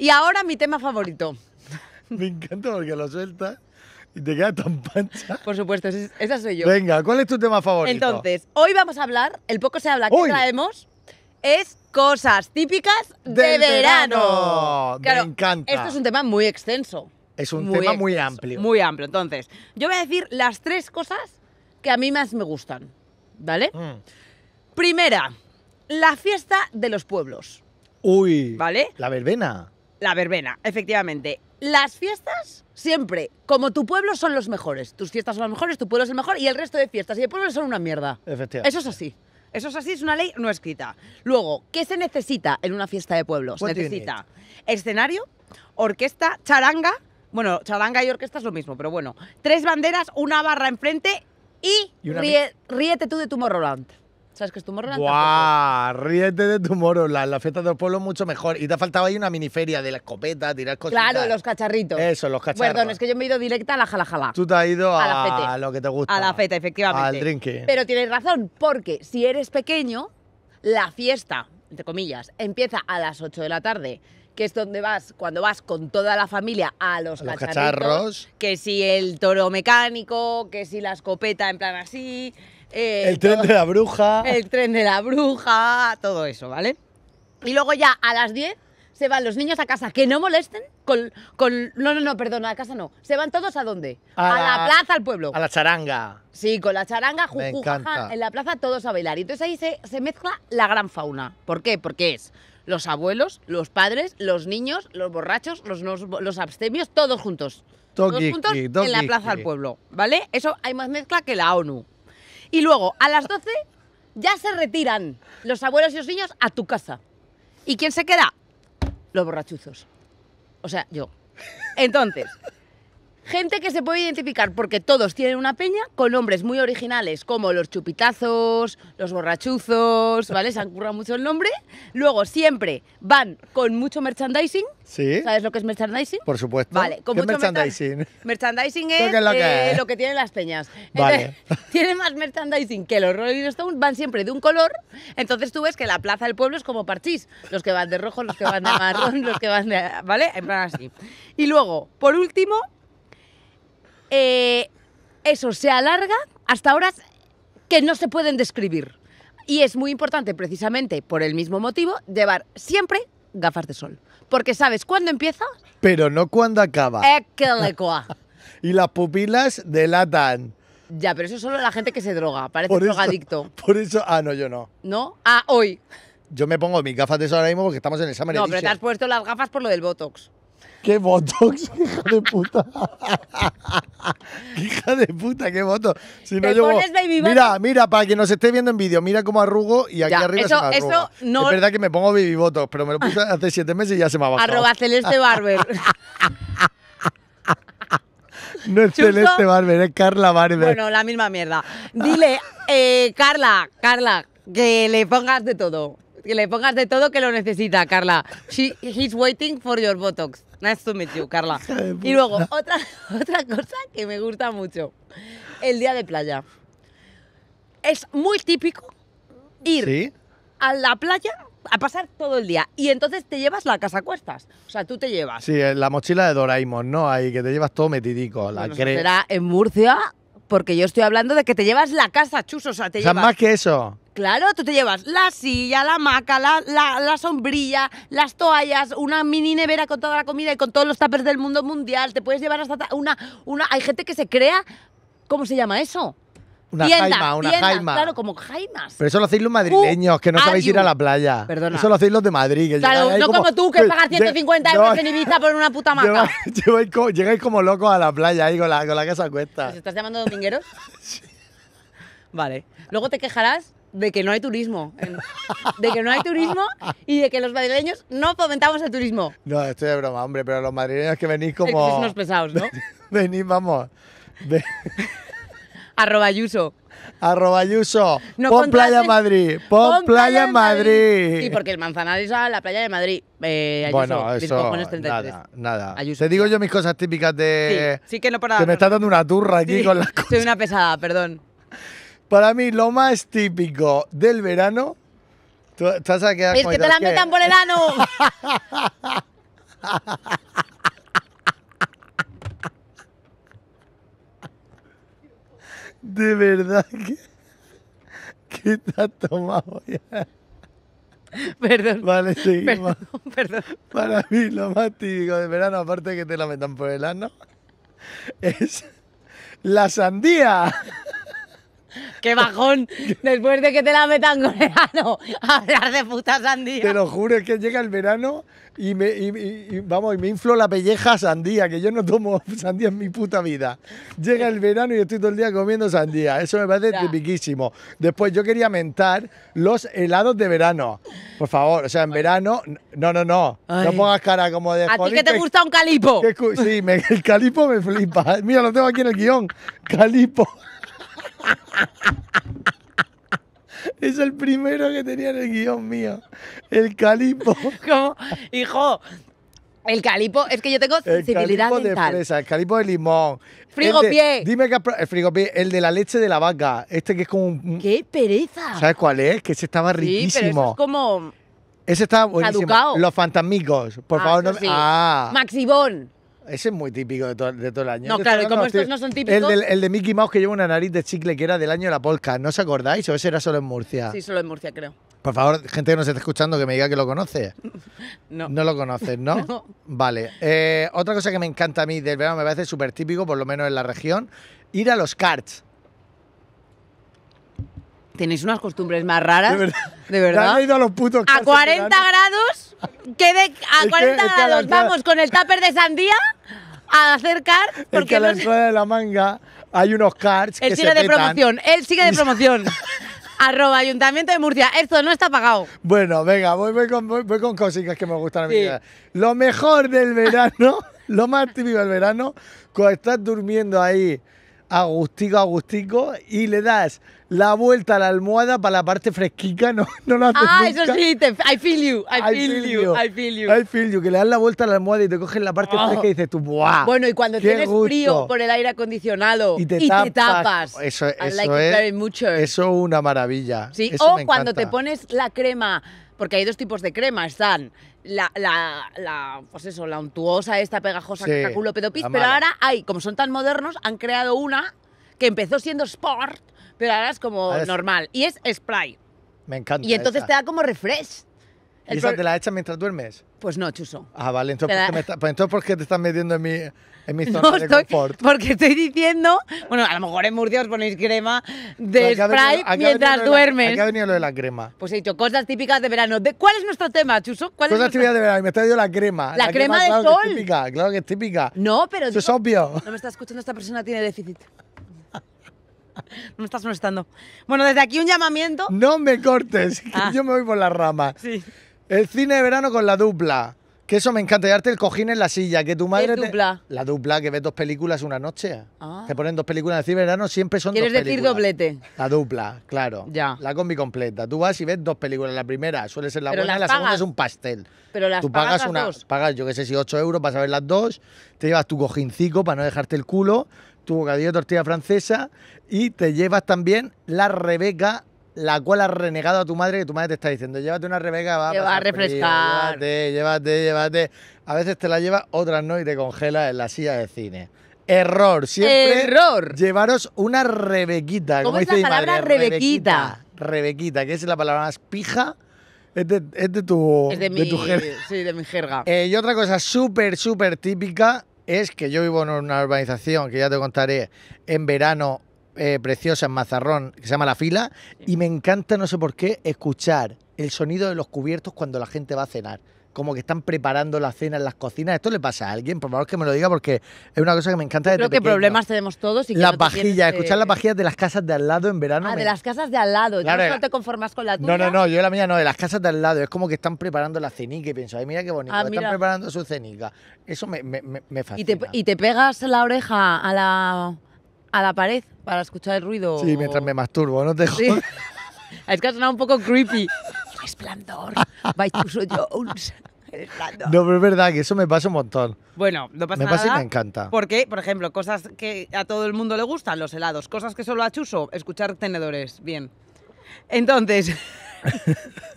Y ahora mi tema favorito. Me encanta porque lo sueltas y te queda tan pancha. Por supuesto, esa soy yo. Venga, ¿cuál es tu tema favorito? Entonces, hoy vamos a hablar, el poco se habla que traemos, es cosas típicas de verano. Me encanta. Esto es un tema muy extenso. Es un tema muy amplio. Muy amplio. Entonces, yo voy a decir las tres cosas que a mí más me gustan, ¿vale? Mm. Primera, la fiesta de los pueblos. Uy. ¿Vale? La verbena. La verbena, efectivamente. Las fiestas, siempre, como tu pueblo, son los mejores. Tus fiestas son las mejores, tu pueblo es el mejor y el resto de fiestas y de pueblos son una mierda. Efectivamente. Eso es así. Eso es así, es una ley no escrita. Luego, ¿qué se necesita en una fiesta de pueblo? Se necesita escenario, orquesta, charanga. Bueno, charanga y orquesta es lo mismo, pero bueno. Tres banderas, una barra enfrente y, ríete tú de tu Morroland. ¿Sabes que es Tomorrowland? ¡Guau! Ríete de Tomorrowland. La fiesta del los pueblos mucho mejor. Y te ha faltado ahí una miniferia de la escopeta, tirar cosas. Claro, los cacharritos. Eso, los cacharritos Perdón, es que yo me he ido directa a la jala-jala. Tú te has ido a, lo que te gusta. A la feta, efectivamente. Al Pero tienes razón, porque si eres pequeño, la fiesta, entre comillas, empieza a las 8 de la tarde que es donde vas cuando vas con toda la familia a los, los cacharros, que si el toro mecánico, que si la escopeta en plan así, eh, el tren de la bruja. El tren de la bruja, todo eso, ¿vale? Y luego ya a las 10 se van los niños a casa, que no molesten con, con... No, no, no, perdona, a casa no. ¿Se van todos a dónde? A, la, plaza, al pueblo. A la charanga. Sí, con la charanga, en la plaza todos a bailar. Y entonces ahí se, mezcla la gran fauna. ¿Por qué? Porque es los abuelos, los padres, los niños, los borrachos, los, los, abstemios, todos juntos. Todos juntos en la plaza al pueblo, ¿vale? Eso hay más mezcla que la ONU. Y luego, a las 12 ya se retiran los abuelos y los niños a tu casa. ¿Y quién se queda? Los borrachuzos. O sea, yo. Entonces, Gente que se puede identificar porque todos tienen una peña con nombres muy originales como los chupitazos, los borrachuzos, ¿vale? Se han currado mucho el nombre. Luego siempre van con mucho merchandising. Sí. ¿Sabes lo que es merchandising? Por supuesto. merchandising. Merchandising, es, lo que... tienen las peñas. Vale. tienen más merchandising que los Rolling Stones, van siempre de un color. Entonces tú ves que la plaza del pueblo es como parchís. Los que van de rojo, los que van de marrón, los que van de. ¿Vale? En plan así. Y luego, por último, eh, eso se alarga hasta horas que no se pueden describir. Y es muy importante, precisamente por el mismo motivo, llevar siempre gafas de sol. Porque sabes cuándo empieza. Pero no cuándo acaba. Eh, y las pupilas delatan. Ya, pero eso es solo la gente que se droga. Parece por drogadicto. por eso. Ah, no, yo no. ¿No? Ah, hoy. Yo me pongo mis gafas de sol ahora mismo porque estamos en el Summer No, pero te has puesto las gafas por lo del Botox. ¿Qué botox, hija de puta? hija de puta, qué botox. Si no mira, mira, para que nos esté viendo en vídeo, mira cómo arrugo y aquí arriba eso, se me Eso no... Es verdad que me pongo baby pero me lo puse hace siete meses y ya se me ha bajado. Arroba Celeste Barber. No es Celeste Barber, es Carla Barber. Bueno, la misma mierda. Dile, eh, Carla, Carla, que le pongas de todo. Que le pongas de todo que lo necesita, Carla. She, he's waiting for your Botox. Nice to meet you, Carla. Y luego, otra, otra cosa que me gusta mucho. El día de playa. Es muy típico ir a la playa a pasar todo el día. Y entonces te llevas la casa a cuestas. O sea, tú te llevas. Sí, eh, la mochila de Doraemon, ¿no? Ahí que te llevas todo metidico. La Será en Murcia porque yo estoy hablando de que te llevas la casa, chusos, O sea, te o más que eso. Claro, tú te llevas la silla, la hamaca, la, sombrilla, las toallas, una mini nevera con toda la comida y con todos los tapers del mundo mundial. Te puedes llevar hasta una, una... Hay gente que se crea... ¿Cómo se llama eso? Una jaima, una jaima. Claro, como jaimas. Pero eso lo hacéis los madrileños, que no sabéis ir a la playa. Perdona. Eso lo hacéis los de Madrid. Que claro, no como, tú, que pagas 150 euros en Ibiza por una puta maca. Llegáis como, locos a la playa ahí con la, con la casa a cuesta. estás llamando domingueros? Vale. Luego te quejarás de que no hay turismo. De que no hay turismo y de que los madrileños no fomentamos el turismo. No, estoy de broma, hombre, pero los madrileños que venís como... Es pesados, ¿no? venís, vamos... Arroba Ayuso. Arroba Ayuso. pon Playa Madrid. Pon, Playa, Madrid. y Sí, porque el Manzanares a la playa de Madrid. Eh, Ayuso, bueno, eso, nada, nada. Te digo yo mis cosas típicas de... Sí, que no para... te me estás dando una turra aquí con las cosas. Soy una pesada, perdón. Para mí, lo más típico del verano... Tú, ¡Es que te la metan por el ano! De verdad que. ¿Qué te has tomado ya? Perdón. Vale, seguimos. Perdón, perdón. Para mí lo más típico de verano, aparte de que te la metan por el ano, es la sandía. ¡Qué bajón! Después de que te la metan con a hablar de puta sandía. Te lo juro, es que llega el verano y me, y, vamos, me inflo la pelleja sandía, que yo no tomo sandía en mi puta vida. Llega el verano y estoy todo el día comiendo sandía. Eso me parece tipiquísimo. Después, yo quería mentar los helados de verano. Por favor, o sea, en verano... No, no, no. No pongas cara como de... ¿A ti que te gusta un calipo? sí, el calipo me flipa. Mira, lo tengo aquí en el guión. Calipo. Es el primero que tenía en el guión mío. El calipo. ¿Cómo? Hijo, el calipo, es que yo tengo sensibilidad el calipo mental. de fresa, el calipo de limón. Frigopié. Dime que el eh, frigopié, el de la leche de la vaca, este que es como un... ¡Qué pereza! ¿Sabes cuál es? Que ese estaba riquísimo. Sí, pero eso es como... Ese estaba buenísimo. Caducao. Los fantasmicos, por ah, favor. No, sí. ah. Maxibón. Ese es muy típico de, todo el año. No, claro, y como estos no son típicos. El, de Mickey Mouse que lleva una nariz de chicle que era del año de la polca. ¿No os acordáis? ¿O ese era solo en Murcia? Sí, solo en Murcia, creo. Por favor, gente que nos está escuchando, que me diga que lo conoce. No. No lo conoces, ¿no? Vale. Eh, otra cosa que me encanta a mí del verano, me parece súper típico, por lo menos en la región, ir a los karts. Tenéis unas costumbres más raras. De verdad. De verdad. ido a los putos A 40 grados, a 40 grados vamos con el tupper de sandía a acercar Porque es a la entrada de la manga hay unos karts él sigue de promoción, él sigue de promoción. Arroba Ayuntamiento de Murcia. Esto no está pagado. Bueno, venga, voy, voy, con, voy, cositas que me gustan a mí. Lo mejor del verano, lo más típico del verano, cuando estás durmiendo ahí agustico, agustico, y le das la vuelta a la almohada para la parte fresquita no, no lo haces Ah, eso sí, te, I feel you, I, feel, you, I feel you. I feel you, que le das la vuelta a la almohada y te coges la parte ah. fresca y dices tú, ¡buah! Bueno, y cuando tienes frío por el aire acondicionado y te, tapas. Eso, eso es, Eso una maravilla. Sí, o cuando te pones la crema, porque hay dos tipos de crema, están la, la, pues eso, la untuosa, esta pegajosa, que cacaculo, culo pero ahora hay, como son tan modernos, han creado una que empezó siendo sport, pero ahora es como normal. Y es spray. Me encanta. Y entonces te da como refresh. ¿Y esa te la echas mientras duermes? Pues no, chuso. Ah, vale. Entonces, ¿por, qué pues entonces ¿por qué te estás metiendo en mi, en mi zona de confort? Porque estoy diciendo... Bueno, a lo mejor en Murcia os ponéis crema de spray mientras duermes. Ya ha venido lo de la crema? Pues he dicho cosas típicas de verano. ¿De, ¿Cuál es nuestro tema, chuso? ¿Cuál cosas típicas de verano. Me está diciendo la crema. La, la crema, de sol. típica, claro que es típica. No, pero... Eso es obvio. No me estás escuchando. Esta persona tiene déficit. No me estás molestando. Bueno, desde aquí un llamamiento. No me cortes, que ah. yo me voy por la rama Sí. El cine de verano con la dupla. Que eso me encanta, darte el cojín en la silla, que tu madre... ¿Qué dupla? La dupla, que ves dos películas una noche. Ah. Te ponen dos películas de cine de verano, siempre son dos ¿Quieres decir doblete? La dupla, claro. Ya. La combi completa. Tú vas y ves dos películas. La primera suele ser la buena, la segunda es un pastel. Pero las Tú pagas, pagas, yo qué sé, si 8 euros para ver las dos, te llevas tu cojincico para no dejarte el culo tu bocadillo de tortilla francesa y te llevas también la Rebeca la cual has renegado a tu madre que tu madre te está diciendo, llévate una Rebeca, va, a refrescar. llévate, llévate, llévate. A veces te la llevas, otras no y te congela en la silla de cine. Error, siempre Error. llevaros una rebequita. ¿Cómo como es dice la palabra rebequita? rebequita? que es la palabra más pija. Es de, tu, de, jerga. Sí, de mi jerga. Eh, y otra cosa súper, súper típica es que yo vivo en una urbanización que ya te contaré en verano eh, preciosa en Mazarrón, que se llama La Fila, y me encanta, no sé por qué, escuchar el sonido de los cubiertos cuando la gente va a cenar como que están preparando la cena en las cocinas. ¿Esto le pasa a alguien? Por favor que me lo diga porque es una cosa que me encanta. Yo creo que problemas tenemos todos. Y las vajillas, escuchar las vajillas de las casas de al lado en verano. Ah, de las casas de al lado. Claro, no, te conformas con la tuya. No, no, no, yo la mía no, de las casas de al lado. Es como que están preparando la cenica y pienso, ay, mira qué bonito, ah, están preparando su cenica. Eso me, fascina. ¿Y te, pegas la oreja a la, a la pared para escuchar el ruido? Sí, mientras me masturbo, no te Es que ha sonado un poco creepy. ¡Esplendor! by Chuso Jones. No, pero es verdad que eso me pasa un montón. Bueno, no pasa me nada. Me pasa y me encanta. Porque, por ejemplo, cosas que a todo el mundo le gustan, los helados. Cosas que solo a Chuso, escuchar tenedores. Bien. Entonces,